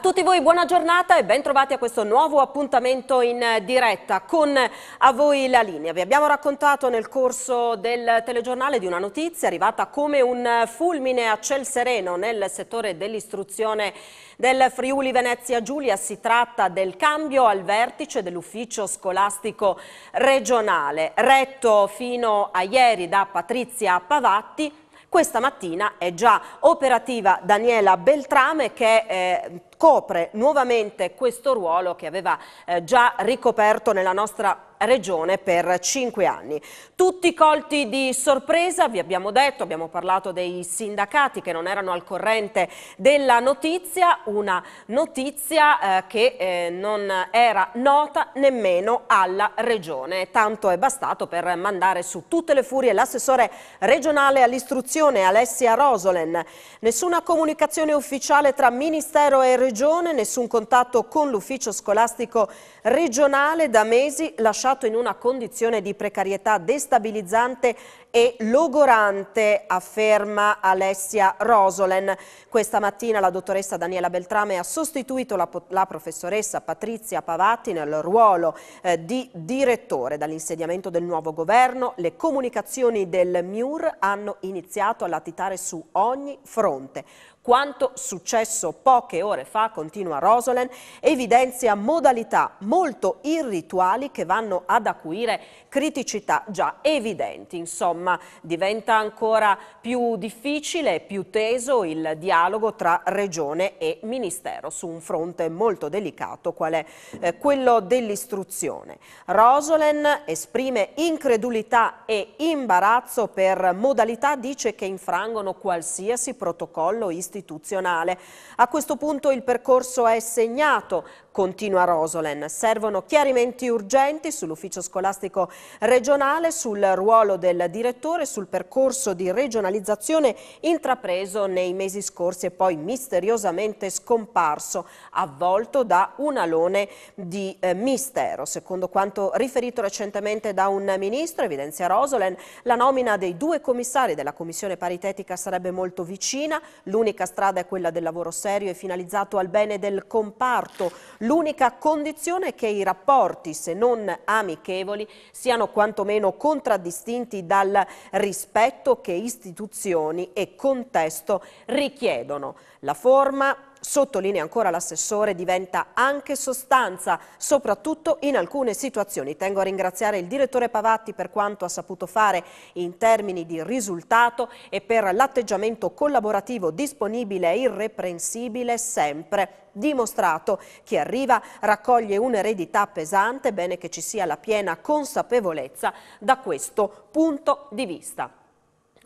A tutti voi buona giornata e ben trovati a questo nuovo appuntamento in eh, diretta con a voi la linea. Vi abbiamo raccontato nel corso del telegiornale di una notizia arrivata come un fulmine a ciel sereno nel settore dell'istruzione del Friuli Venezia Giulia. Si tratta del cambio al vertice dell'ufficio scolastico regionale, retto fino a ieri da Patrizia Pavatti, questa mattina è già operativa Daniela Beltrame che eh, copre nuovamente questo ruolo che aveva eh, già ricoperto nella nostra regione per cinque anni. Tutti colti di sorpresa, vi abbiamo detto, abbiamo parlato dei sindacati che non erano al corrente della notizia, una notizia eh, che eh, non era nota nemmeno alla regione. Tanto è bastato per mandare su tutte le furie l'assessore regionale all'istruzione Alessia Rosolen. Nessuna comunicazione ufficiale tra Ministero e Regione, nessun contatto con l'ufficio scolastico regionale da mesi lasciato lasciato in una condizione di precarietà destabilizzante e logorante, afferma Alessia Rosolen. Questa mattina la dottoressa Daniela Beltrame ha sostituito la, la professoressa Patrizia Pavatti nel ruolo eh, di direttore. Dall'insediamento del nuovo governo le comunicazioni del MIUR hanno iniziato a latitare su ogni fronte. Quanto successo poche ore fa, continua Rosolen, evidenzia modalità molto irrituali che vanno ad acuire criticità già evidenti. Insomma, diventa ancora più difficile e più teso il dialogo tra Regione e Ministero su un fronte molto delicato qual è eh, quello dell'istruzione. Rosolen esprime incredulità e imbarazzo per modalità, dice che infrangono qualsiasi protocollo istituzionale costituzionale. A questo punto il percorso è segnato, continua Rosolen. Servono chiarimenti urgenti sull'ufficio scolastico regionale, sul ruolo del direttore, sul percorso di regionalizzazione intrapreso nei mesi scorsi e poi misteriosamente scomparso, avvolto da un alone di eh, mistero. Secondo quanto riferito recentemente da un ministro, evidenzia Rosolen, la nomina dei due commissari della Commissione Paritetica sarebbe molto vicina, l'unica L'unica strada è quella del lavoro serio e finalizzato al bene del comparto. L'unica condizione è che i rapporti, se non amichevoli, siano quantomeno contraddistinti dal rispetto che istituzioni e contesto richiedono. La forma sottolinea ancora l'assessore, diventa anche sostanza, soprattutto in alcune situazioni. Tengo a ringraziare il direttore Pavatti per quanto ha saputo fare in termini di risultato e per l'atteggiamento collaborativo disponibile e irreprensibile sempre dimostrato. Chi arriva raccoglie un'eredità pesante, bene che ci sia la piena consapevolezza da questo punto di vista.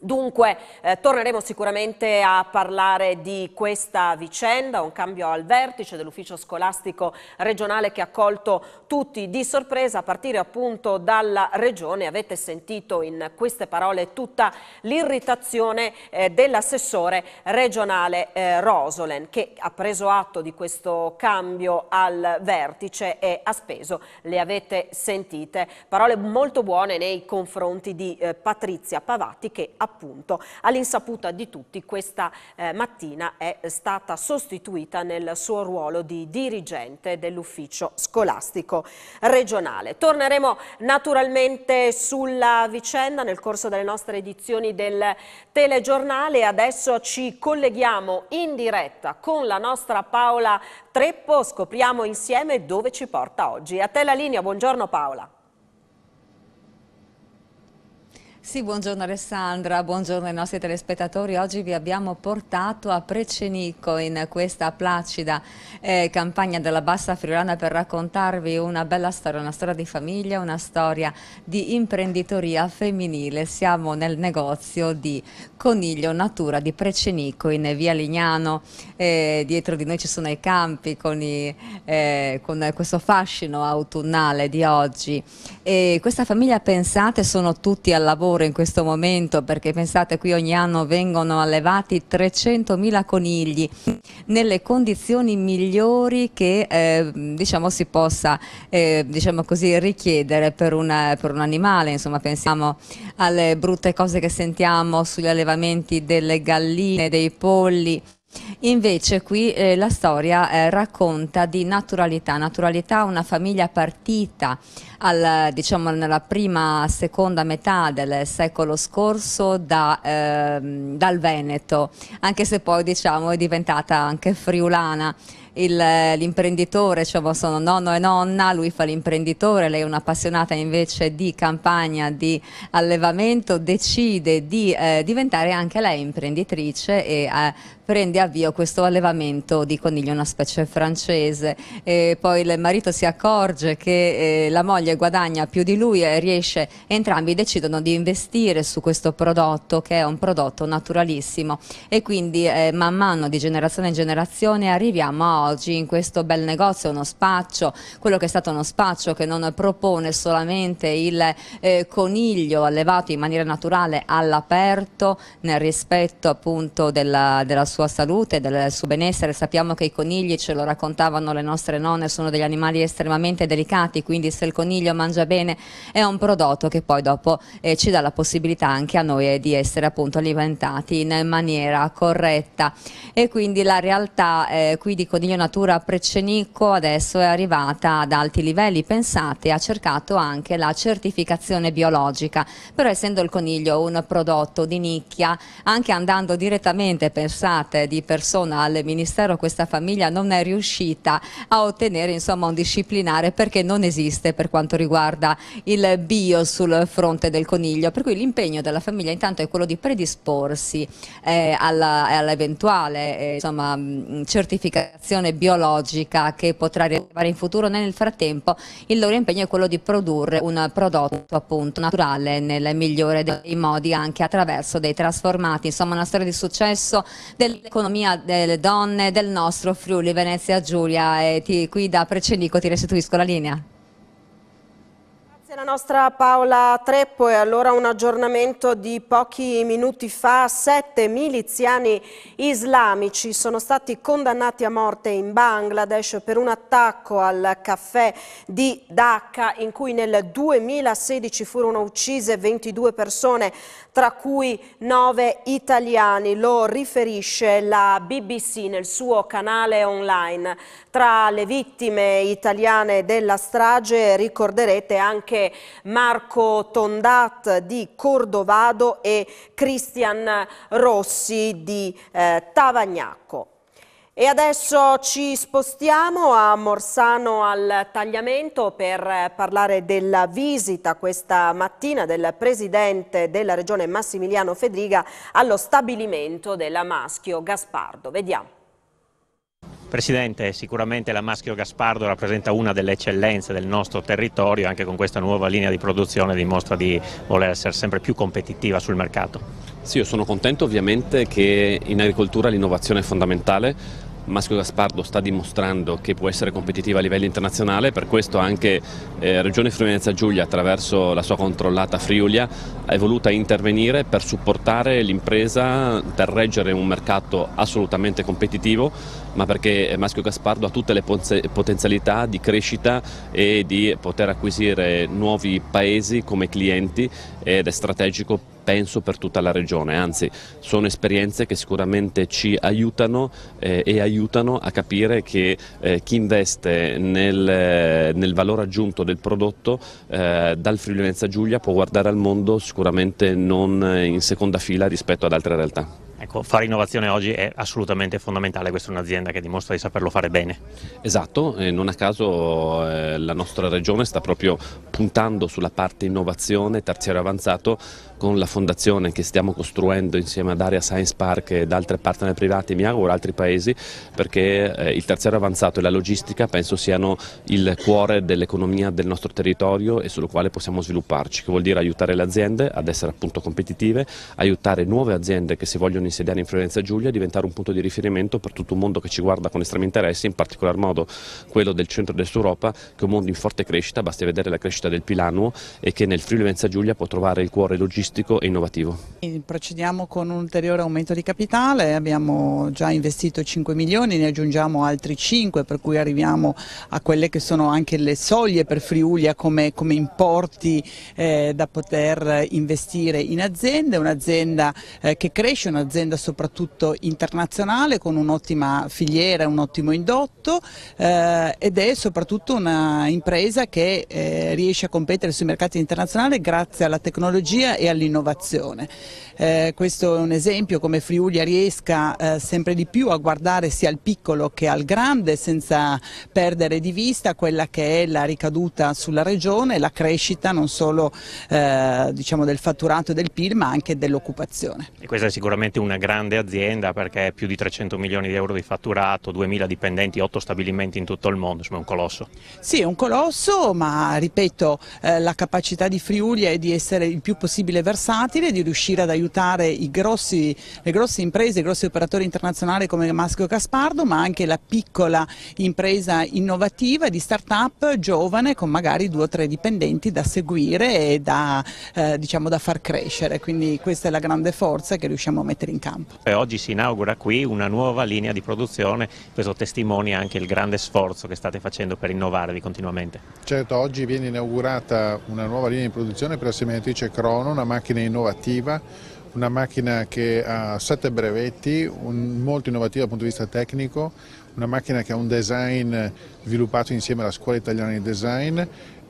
Dunque eh, torneremo sicuramente a parlare di questa vicenda, un cambio al vertice dell'ufficio scolastico regionale che ha colto tutti di sorpresa a partire appunto dalla regione. Avete sentito in queste parole tutta l'irritazione eh, dell'assessore regionale eh, Rosolen che ha preso atto di questo cambio al vertice e ha speso, le avete sentite, parole molto buone nei confronti di eh, Patrizia Pavati che appunto appunto all'insaputa di tutti questa eh, mattina è stata sostituita nel suo ruolo di dirigente dell'ufficio scolastico regionale. Torneremo naturalmente sulla vicenda nel corso delle nostre edizioni del telegiornale. Adesso ci colleghiamo in diretta con la nostra Paola Treppo, scopriamo insieme dove ci porta oggi. A te la linea, buongiorno Paola. Sì, buongiorno Alessandra, buongiorno ai nostri telespettatori. Oggi vi abbiamo portato a Precenico in questa placida eh, campagna della Bassa Friulana per raccontarvi una bella storia, una storia di famiglia, una storia di imprenditoria femminile. Siamo nel negozio di Coniglio Natura di Precenico in via Lignano. Eh, dietro di noi ci sono i campi con, i, eh, con questo fascino autunnale di oggi. E questa famiglia, pensate, sono tutti al lavoro terrore in questo momento perché pensate qui ogni anno vengono allevati 300.000 conigli nelle condizioni migliori che eh, diciamo si possa eh, diciamo così, richiedere per, una, per, un animale, insomma pensiamo alle brutte cose che sentiamo sugli allevamenti delle galline, dei polli, Invece qui eh, la storia eh, racconta di naturalità, naturalità una famiglia partita al, diciamo, nella prima, seconda metà del secolo scorso da, eh, dal Veneto, anche se poi diciamo, è diventata anche friulana eh, l'imprenditore, diciamo, sono nonno e nonna, lui fa l'imprenditore, lei è un'appassionata invece di campagna, di allevamento, decide di eh, diventare anche lei imprenditrice e eh, prende avvio questo allevamento di coniglio, una specie francese. E poi il marito si accorge che eh, la moglie guadagna più di lui e riesce, entrambi decidono di investire su questo prodotto che è un prodotto naturalissimo e quindi eh, man mano di generazione in generazione arriviamo a oggi in questo bel negozio, uno spaccio, quello che è stato uno spaccio che non propone solamente il eh, coniglio allevato in maniera naturale all'aperto nel rispetto appunto della, della sua sua salute, del suo benessere. Sappiamo che i conigli, ce lo raccontavano le nostre nonne, sono degli animali estremamente delicati, quindi se il coniglio mangia bene è un prodotto che poi dopo eh, ci dà la possibilità anche a noi eh, di essere appunto alimentati in maniera corretta. E quindi la realtà eh, qui di Coniglio Natura Precenico adesso è arrivata ad alti livelli, pensate, ha cercato anche la certificazione biologica, però essendo il coniglio un prodotto di nicchia, anche andando direttamente, pensate, giornate di persona al Ministero questa famiglia non è riuscita a ottenere insomma, un disciplinare perché non esiste per quanto riguarda il bio sul fronte del coniglio. Per cui l'impegno della famiglia intanto è quello di predisporsi eh, all'eventuale all eh, mm, certificazione biologica che potrà arrivare in futuro. Nel frattempo il loro impegno è quello di produrre un prodotto appunto naturale nel migliore dei modi anche attraverso dei trasformati. Insomma una storia di successo del l'economia delle donne del nostro Friuli Venezia Giulia e ti, qui da Precenico ti restituisco la linea. Grazie alla nostra Paola Treppo e allora un aggiornamento di pochi minuti fa. Sette miliziani islamici sono stati condannati a morte in Bangladesh per un attacco al caffè di Dhaka in cui nel 2016 furono uccise 22 persone, tra cui nove italiani. Lo riferisce la BBC nel suo canale online. Tra le vittime italiane della strage ricorderete anche Marco Tondat di Cordovado e Cristian Rossi di eh, Tavagnacco. E adesso ci spostiamo a Morsano al Tagliamento per eh, parlare della visita questa mattina del Presidente della Regione Massimiliano Fedriga allo stabilimento della Maschio Gaspardo. Vediamo. Presidente, sicuramente la Maschio Gaspardo rappresenta una delle eccellenze del nostro territorio anche con questa nuova linea di produzione dimostra di voler essere sempre più competitiva sul mercato. Sì, io sono contento ovviamente che in agricoltura l'innovazione è fondamentale, Maschio Gaspardo sta dimostrando che può essere competitiva a livello internazionale, per questo anche eh, Regione Friulenza Giulia attraverso la sua controllata Friulia è voluta intervenire per supportare l'impresa, per reggere un mercato assolutamente competitivo, ma perché Maschio Gaspardo ha tutte le potenzialità di crescita e di poter acquisire nuovi paesi come clienti ed è strategico penso per tutta la regione, anzi sono esperienze che sicuramente ci aiutano eh, e aiutano a capire che eh, chi investe nel, nel, valore aggiunto del prodotto eh, dal Friuli Venezia Giulia può guardare al mondo sicuramente non eh, in seconda fila rispetto ad altre realtà. Ecco, fare innovazione oggi è assolutamente fondamentale, questa è un'azienda che dimostra di saperlo fare bene. Esatto, e non a caso eh, la nostra regione sta proprio puntando sulla parte innovazione, terziario avanzato, con la fondazione che stiamo costruendo insieme ad Area Science Park ed altre partner privati, mi auguro altri paesi, perché eh, il terziario avanzato e la logistica penso siano il cuore dell'economia del nostro territorio e sul quale possiamo svilupparci, che vuol dire aiutare le aziende ad essere appunto competitive, aiutare nuove aziende che si vogliono insediare in Fiorenza Giulia e diventare un punto di riferimento per tutto un mondo che ci guarda con estremi interessi, in particolar modo quello del centro dell'est Europa, che è un mondo in forte crescita, basti vedere la crescita del Pilanuo e che nel Friuli Venza Giulia può trovare il cuore logistico e innovativo. Procediamo con un ulteriore aumento di capitale, abbiamo già investito 5 milioni, ne aggiungiamo altri 5 per cui arriviamo a quelle che sono anche le soglie per Friulia come, come importi eh, da poter investire in aziende, un'azienda eh, che cresce, un'azienda un'azienda soprattutto internazionale con un'ottima filiera, un ottimo indotto eh, ed è soprattutto un'impresa che eh, riesce a competere sui mercati internazionali grazie alla tecnologia e all'innovazione. Eh, questo è un esempio come Friulia riesca eh, sempre di più a guardare sia al piccolo che al grande senza perdere di vista quella che è la ricaduta sulla regione, la crescita non solo eh, diciamo del fatturato del PIL ma anche dell'occupazione. E questa è sicuramente una una grande azienda perché più di 300 milioni di euro di fatturato, 2000 dipendenti, 8 stabilimenti in tutto il mondo, insomma è un colosso. Sì, è un colosso, ma ripeto, eh, la capacità di Friuli è di essere il più possibile versatile, di riuscire ad aiutare grossi, le grosse imprese, i grossi operatori internazionali come Maschio Caspardo, ma anche la piccola impresa innovativa di start-up giovane con magari due o tre dipendenti da seguire e da, eh, diciamo, da far crescere. Quindi questa è la grande forza che riusciamo a mettere in in campo. E oggi si inaugura qui una nuova linea di produzione, questo testimonia anche il grande sforzo che state facendo per innovarvi continuamente. Certo, oggi viene inaugurata una nuova linea di produzione per la seminatrice Crono, una macchina innovativa una macchina che ha sette brevetti, un, molto innovativa dal punto di vista tecnico, una macchina che ha un design sviluppato insieme alla Scuola Italiana di Design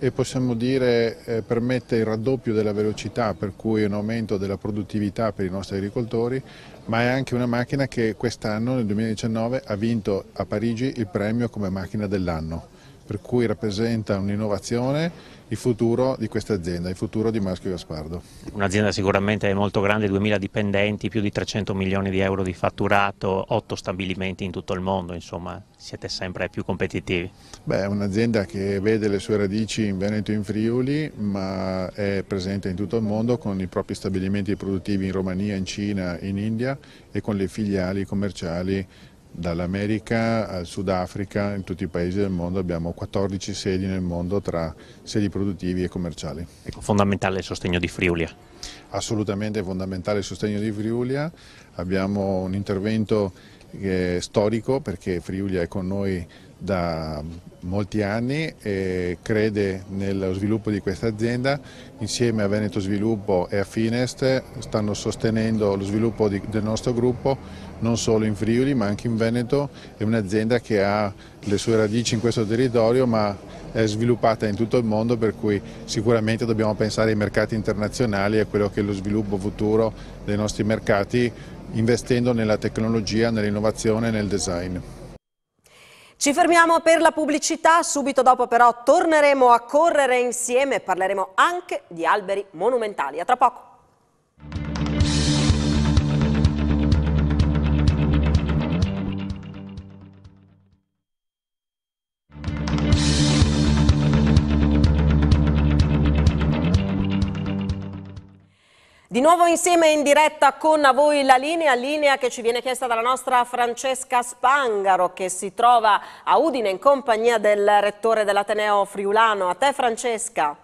e possiamo dire eh, permette il raddoppio della velocità per cui un aumento della produttività per i nostri agricoltori ma è anche una macchina che quest'anno nel 2019 ha vinto a Parigi il premio come macchina dell'anno per cui rappresenta un'innovazione il futuro di questa azienda, il futuro di Maschio Gaspardo. Un'azienda sicuramente molto grande, 2000 dipendenti, più di 300 milioni di euro di fatturato, 8 stabilimenti in tutto il mondo, insomma siete sempre più competitivi. Beh, è un'azienda che vede le sue radici in Veneto e in Friuli, ma è presente in tutto il mondo con i propri stabilimenti produttivi in Romania, in Cina, in India e con le filiali commerciali dall'America al Sudafrica, in tutti i paesi del mondo abbiamo 14 sedi nel mondo tra sedi produttivi e commerciali. Ecco, fondamentale il sostegno di Friulia. Assolutamente fondamentale il sostegno di Friulia, abbiamo un intervento eh, storico perché Friulia è con noi da molti anni e crede nello sviluppo di questa azienda. Insieme a Veneto Sviluppo e a Finest stanno sostenendo lo sviluppo di, del nostro gruppo non solo in Friuli ma anche in Veneto, è un'azienda che ha le sue radici in questo territorio ma è sviluppata in tutto il mondo per cui sicuramente dobbiamo pensare ai mercati internazionali e a quello che è lo sviluppo futuro dei nostri mercati investendo nella tecnologia, nell'innovazione e nel design. Ci fermiamo per la pubblicità, subito dopo però torneremo a correre insieme e parleremo anche di alberi monumentali. A tra poco. Di nuovo insieme in diretta con voi la linea, linea che ci viene chiesta dalla nostra Francesca Spangaro che si trova a Udine in compagnia del rettore dell'Ateneo Friulano. A te Francesca.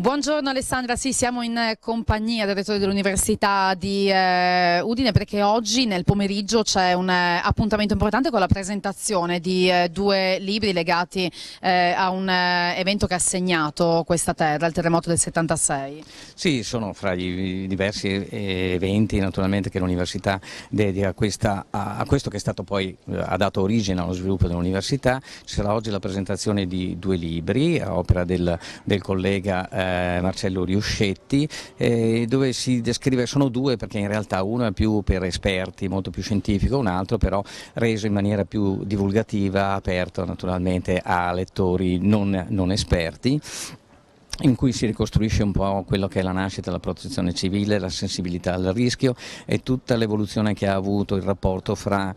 Buongiorno Alessandra, sì siamo in eh, compagnia del rettore dell'Università di eh, Udine perché oggi nel pomeriggio c'è un eh, appuntamento importante con la presentazione di eh, due libri legati eh, a un eh, evento che ha segnato questa terra, il terremoto del 76. Sì, sono fra i diversi eventi naturalmente che l'Università dedica questa, a, a, questo che è stato poi, ha dato origine allo sviluppo dell'Università, ci sarà oggi la presentazione di due libri a opera del, del collega eh, Marcello Riuscetti, eh, dove si descrive, sono due perché in realtà uno è più per esperti, molto più scientifico, un altro però reso in maniera più divulgativa, aperto naturalmente a lettori non, non esperti in cui si ricostruisce un po' quello che è la nascita, della protezione civile, la sensibilità al rischio e tutta l'evoluzione che ha avuto il rapporto fra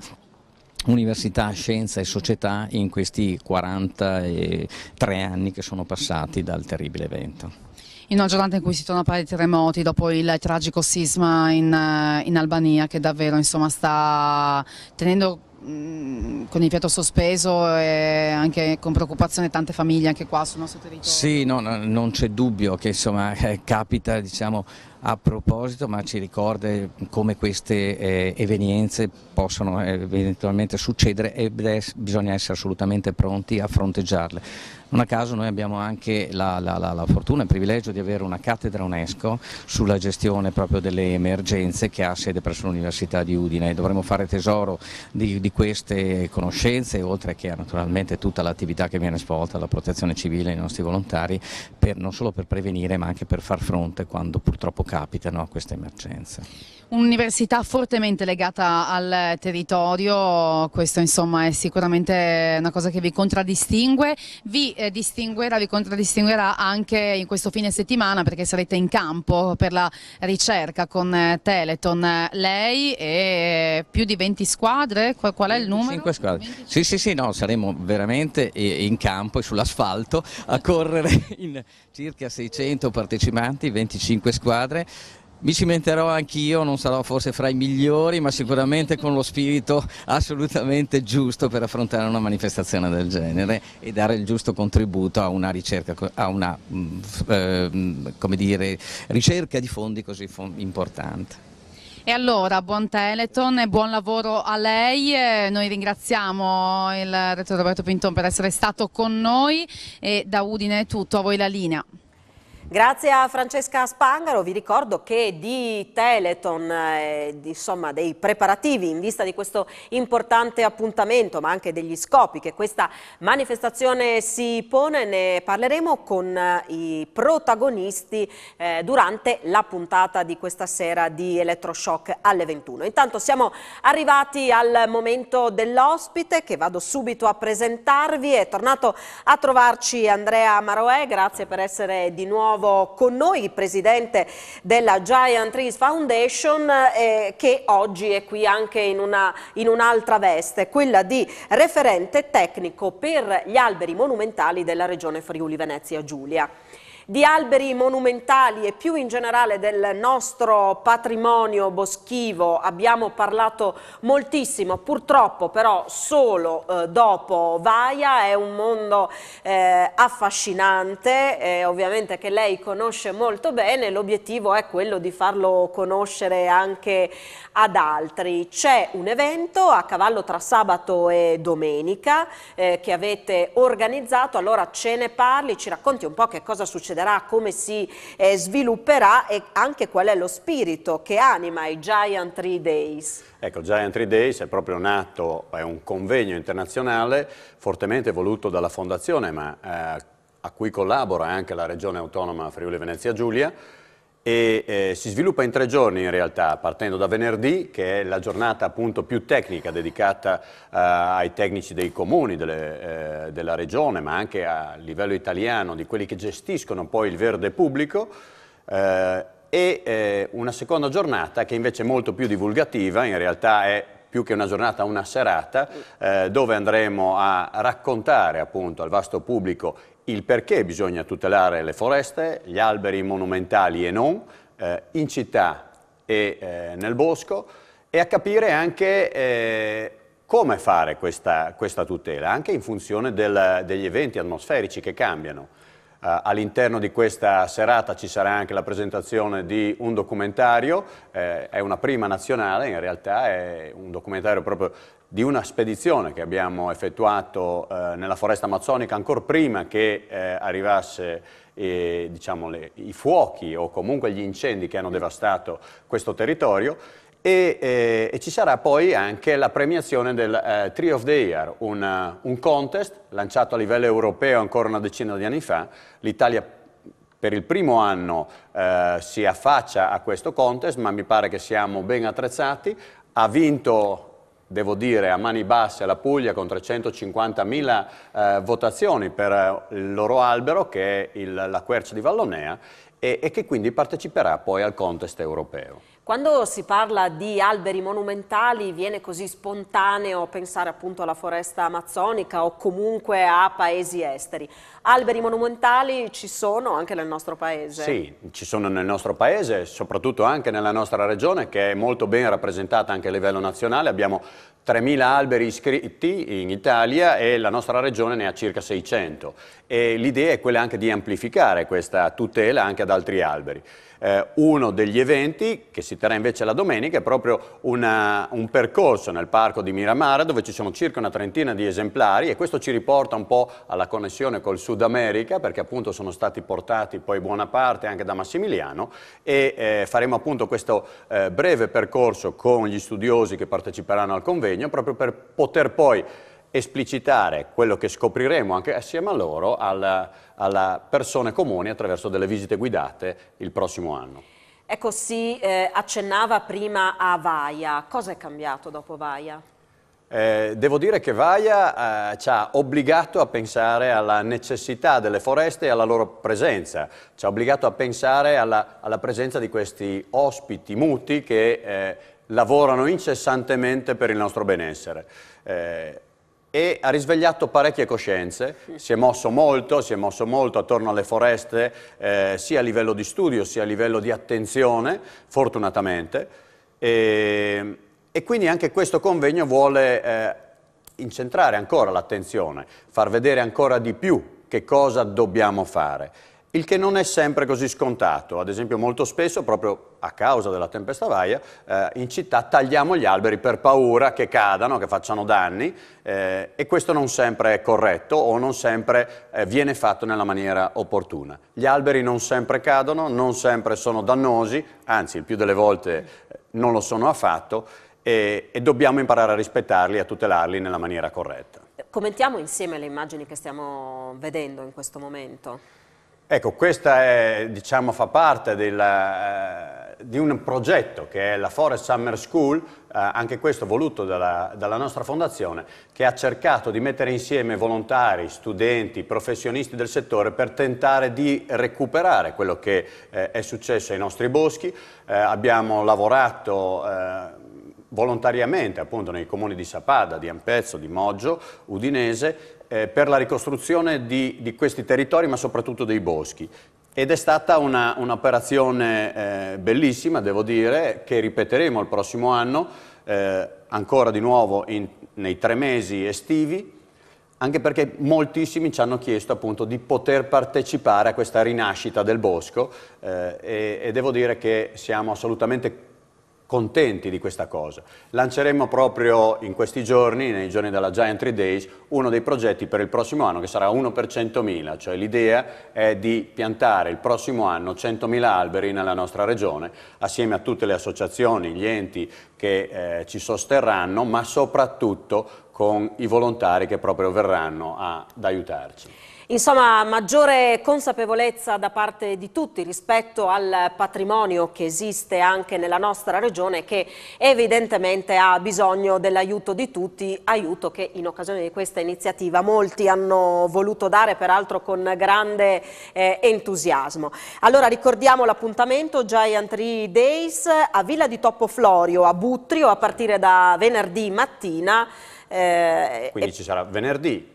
Università, Scienza e Società in questi 43 anni che sono passati dal terribile evento. In una giornata in cui si torna a parlare di terremoti dopo il tragico sisma in, eh, in Albania che davvero insomma, sta tenendo mm, con il fiato sospeso e anche con preoccupazione tante famiglie anche qua sul nostro territorio. Sì, no, no, non c'è dubbio che insomma, capita diciamo, a proposito, ma ci ricorda come queste eh, evenienze possono eh, eventualmente succedere e bisogna essere assolutamente pronti a fronteggiarle. Non a caso noi abbiamo anche la, la, la, la fortuna e il privilegio di avere una cattedra UNESCO sulla gestione proprio delle emergenze che ha sede presso l'Università di Udine. Dovremmo fare tesoro di, di queste conoscenze, oltre che naturalmente tutta l'attività che viene svolta dalla protezione civile e i nostri volontari, per, non solo per prevenire ma anche per far fronte quando purtroppo capitano a queste emergenze. Un'università fortemente legata al territorio, questo insomma è sicuramente una cosa che vi contraddistingue, vi eh, distinguerà, vi contraddistinguerà anche in questo fine settimana perché sarete in campo per la ricerca con eh, Teleton, lei e più di 20 squadre, qual è il numero? 5 squadre, sì sì sì, no, saremo veramente eh, in campo e sull'asfalto a correre in circa 600 partecipanti, 25 squadre. Mi cimenterò anch'io, non sarò forse fra i migliori, ma sicuramente con lo spirito assolutamente giusto per affrontare una manifestazione del genere e dare il giusto contributo a una ricerca, a una ehm, dire, ricerca di fondi così importante. E allora, buon Teleton e buon lavoro a lei. Eh, noi ringraziamo il rettore Roberto Pinton per essere stato con noi e da Udine è tutto, a voi la linea. Grazie a Francesca Spangaro, vi ricordo che di Teleton, eh, insomma dei preparativi in vista di questo importante appuntamento, ma anche degli scopi che questa manifestazione si pone, ne parleremo con eh, i protagonisti eh, durante la puntata di questa sera di Electroshock alle 21. Intanto siamo arrivati al momento dell'ospite che vado subito a presentarvi, è tornato a trovarci Andrea Maroè, grazie per essere di nuovo nuovo con noi il presidente della Giant Trees Foundation eh, che oggi è qui anche in, un'altra un veste, quella di referente tecnico per gli alberi monumentali della regione Friuli Venezia Giulia di alberi monumentali e più in generale del nostro patrimonio boschivo abbiamo parlato moltissimo, purtroppo però solo eh, dopo Vaia, è un mondo eh, affascinante, eh, ovviamente che lei conosce molto bene, l'obiettivo è quello di farlo conoscere anche ad altri. C'è un evento a cavallo tra sabato e domenica eh, che avete organizzato, allora ce ne parli, ci racconti un po' che cosa succede succederà, come si eh, svilupperà e anche qual è lo spirito che anima i Giant 3 Days. Ecco, Giant 3 Days è proprio nato, è un convegno internazionale fortemente voluto dalla Fondazione, ma eh, a cui collabora anche la Regione Autonoma Friuli Venezia Giulia, e eh, si sviluppa in tre giorni in realtà, partendo da venerdì, che è la giornata appunto più tecnica dedicata eh, ai tecnici dei comuni, delle, eh, della regione, ma anche a livello italiano, di quelli che gestiscono poi il verde pubblico, eh, e eh, una seconda giornata che invece è molto più divulgativa, in realtà è più che una giornata, una serata, eh, dove andremo a raccontare appunto al vasto pubblico il perché bisogna tutelare le foreste, gli alberi monumentali e non, eh, in città e eh, nel bosco, e a capire anche eh, come fare questa, questa, tutela, anche in funzione del, degli eventi atmosferici che cambiano. Uh, All'interno di questa serata ci sarà anche la presentazione di un documentario, eh, è una prima nazionale in realtà, è un documentario proprio di una spedizione che abbiamo effettuato eh, nella foresta amazzonica ancora prima che eh, arrivasse eh, diciamo, le, i fuochi o comunque gli incendi che hanno devastato questo territorio e, eh, e, ci sarà poi anche la premiazione del eh, Tree of the Year, un, eh, un, contest lanciato a livello europeo ancora una decina di anni fa. L'Italia per il primo anno eh, si affaccia a questo contest, ma mi pare che siamo ben attrezzati. Ha vinto devo dire, a mani basse alla Puglia con 350.000 eh, votazioni per il loro albero, che è il, la quercia di Vallonea, e, e che quindi parteciperà poi al contest europeo. Quando si parla di alberi monumentali viene così spontaneo pensare appunto alla foresta amazzonica o comunque a paesi esteri. Alberi monumentali ci sono anche nel nostro paese? Sì, ci sono nel nostro paese, soprattutto anche nella nostra regione che è molto ben rappresentata anche a livello nazionale. Abbiamo 3.000 alberi iscritti in Italia e la nostra regione ne ha circa 600. E l'idea è quella anche di amplificare questa tutela anche ad altri alberi. Eh, uno degli eventi, che si terrà invece la domenica, è proprio una, un percorso nel parco di Miramara dove ci sono circa una trentina di esemplari e questo ci riporta un po' alla connessione col Sud America perché appunto sono stati portati poi buona parte anche da Massimiliano e eh, faremo appunto questo eh, breve percorso con gli studiosi che parteciperanno al convegno proprio per poter poi esplicitare quello che scopriremo anche assieme a loro alla persone comuni attraverso delle visite guidate il prossimo anno. Ecco, si eh, accennava prima a Vaia, cosa è cambiato dopo Vaia? Eh, devo dire che Vaia eh, ci ha obbligato a pensare alla necessità delle foreste e alla loro presenza, ci ha obbligato a pensare alla, alla presenza di questi ospiti muti che eh, lavorano incessantemente per il nostro benessere. Eh, e ha risvegliato parecchie coscienze, si è mosso molto, si è mosso molto attorno alle foreste, eh, sia a livello di studio sia a livello di attenzione, fortunatamente, e, e quindi anche questo convegno vuole eh, incentrare ancora l'attenzione, far vedere ancora di più che cosa dobbiamo fare il che non è sempre così scontato. Ad esempio molto spesso, proprio a causa della tempesta vaia, eh, in città tagliamo gli alberi per paura che cadano, che facciano danni eh, e questo non sempre è corretto o non sempre eh, viene fatto nella maniera opportuna. Gli alberi non sempre cadono, non sempre sono dannosi, anzi il più delle volte eh, non lo sono affatto e, e dobbiamo imparare a rispettarli e a tutelarli nella maniera corretta. Commentiamo insieme le immagini che stiamo vedendo in questo momento. Ecco, questa è, diciamo, fa parte della, eh, di un progetto che è la Forest Summer School, eh, anche questo voluto dalla, dalla, nostra fondazione, che ha cercato di mettere insieme volontari, studenti, professionisti del settore per tentare di recuperare quello che eh, è successo ai nostri boschi. Eh, abbiamo lavorato eh, volontariamente appunto nei comuni di Sapada, di Ampezzo, di Moggio, Udinese eh, per la ricostruzione di, di, questi territori, ma soprattutto dei boschi. Ed è stata un'operazione eh, bellissima, devo dire, che ripeteremo il prossimo anno, eh, ancora di nuovo in, nei tre mesi estivi, anche perché moltissimi ci hanno chiesto appunto di poter partecipare a questa rinascita del bosco eh, e, e devo dire che siamo assolutamente contenti di questa cosa. Lanceremo proprio in questi giorni, nei giorni della Giant 3 Days, uno dei progetti per il prossimo anno che sarà 1 per 100.000, cioè l'idea è di piantare il prossimo anno 100.000 alberi nella nostra regione, assieme a tutte le associazioni, gli enti che eh, ci sosterranno, ma soprattutto con i volontari che proprio verranno ad aiutarci. Insomma, maggiore consapevolezza da parte di tutti rispetto al patrimonio che esiste anche nella nostra regione che evidentemente ha bisogno dell'aiuto di tutti, aiuto che in occasione di questa iniziativa molti hanno voluto dare peraltro con grande eh, entusiasmo. Allora ricordiamo l'appuntamento Giant Tree Days a Villa di Toppo Florio a Butrio a partire da venerdì mattina. Eh, Quindi e... ci sarà venerdì,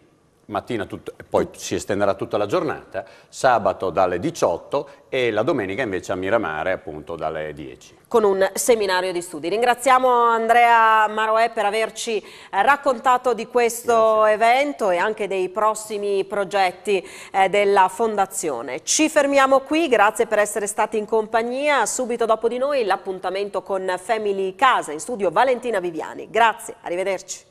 mattina tut- poi si estenderà tutta la giornata, sabato dalle 18 e la domenica invece a Miramare appunto dalle 10. Con un seminario di studi. Ringraziamo Andrea Maroè per averci eh, raccontato di questo Grazie. evento e anche dei prossimi progetti eh, della Fondazione. Ci fermiamo qui, grazie per essere stati in compagnia. Subito dopo di noi l'appuntamento con Family Casa, in studio Valentina Viviani. Grazie, arrivederci.